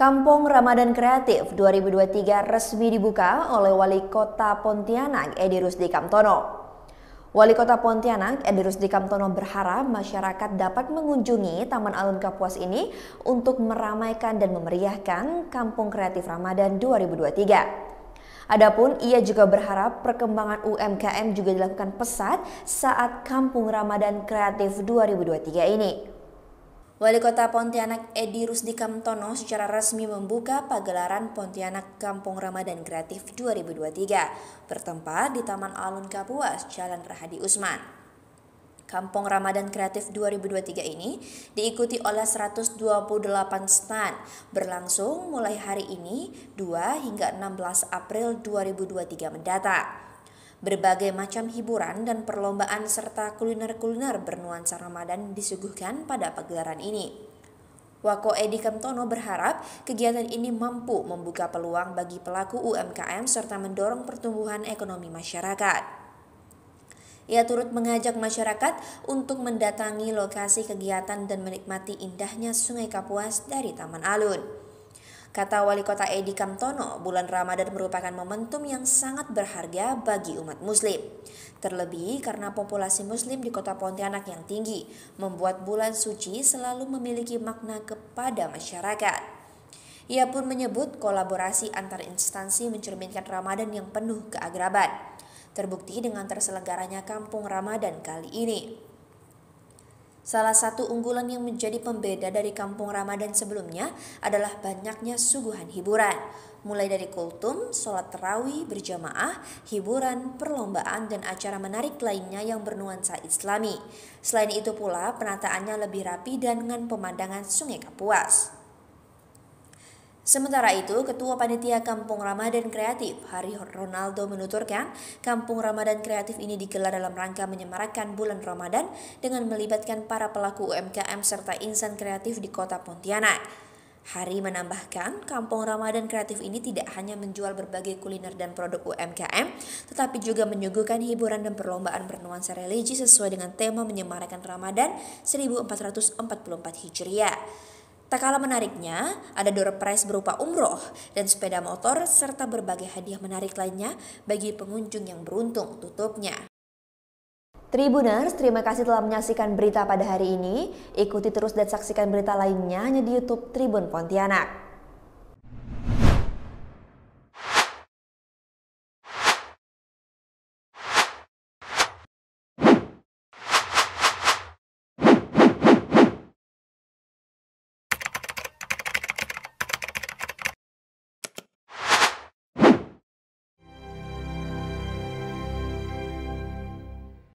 Kampung Ramadan Kreatif 2023 resmi dibuka oleh Wali Kota Pontianak Edi Rusdi Kamtono. Wali Kota Pontianak Edi Rusdi Kamtono berharap masyarakat dapat mengunjungi Taman Alun Kapuas ini untuk meramaikan dan memeriahkan Kampung Kreatif Ramadan 2023. Adapun ia juga berharap perkembangan UMKM juga dilakukan pesat saat Kampung Ramadan Kreatif 2023 ini. Wali Kota Pontianak Edi Rusdi Kamtono secara resmi membuka pagelaran Pontianak Kampung Ramadan Kreatif 2023 bertempat di Taman Alun Kapuas, Jalan Rahadi Usman. Kampung Ramadan Kreatif 2023 ini diikuti oleh 128 stand berlangsung mulai hari ini 2 hingga 16 April 2023 mendatang. Berbagai macam hiburan dan perlombaan serta kuliner-kuliner bernuansa Ramadan disuguhkan pada pagelaran ini. Wako Edi Kemtono berharap kegiatan ini mampu membuka peluang bagi pelaku UMKM serta mendorong pertumbuhan ekonomi masyarakat. Ia turut mengajak masyarakat untuk mendatangi lokasi kegiatan dan menikmati indahnya Sungai Kapuas dari Taman Alun. Kata Wali Kota Edi Kamtono, bulan Ramadan merupakan momentum yang sangat berharga bagi umat muslim. Terlebih karena populasi muslim di kota Pontianak yang tinggi, membuat bulan suci selalu memiliki makna kepada masyarakat. Ia pun menyebut kolaborasi antar instansi mencerminkan Ramadan yang penuh keagraban. Terbukti dengan terselenggaranya Kampung Ramadan kali ini. Salah satu unggulan yang menjadi pembeda dari kampung Ramadan sebelumnya adalah banyaknya suguhan hiburan. Mulai dari kultum, sholat terawih, berjamaah, hiburan, perlombaan, dan acara menarik lainnya yang bernuansa islami. Selain itu pula, penataannya lebih rapi dan dengan pemandangan sungai Kapuas. Sementara itu, Ketua Panitia Kampung Ramadan Kreatif, Hari Ronaldo menuturkan, Kampung Ramadan Kreatif ini digelar dalam rangka menyemarakan bulan Ramadan dengan melibatkan para pelaku UMKM serta insan kreatif di kota Pontianak. Hari menambahkan, Kampung Ramadan Kreatif ini tidak hanya menjual berbagai kuliner dan produk UMKM, tetapi juga menyuguhkan hiburan dan perlombaan bernuansa religi sesuai dengan tema menyemarakan Ramadan 1444 Hijriah. Tak kalah menariknya, ada door prize berupa umroh dan sepeda motor serta berbagai hadiah menarik lainnya bagi pengunjung yang beruntung tutupnya. Tribuners, terima kasih telah menyaksikan berita pada hari ini. Ikuti terus dan saksikan berita lainnya hanya di YouTube Tribun Pontianak.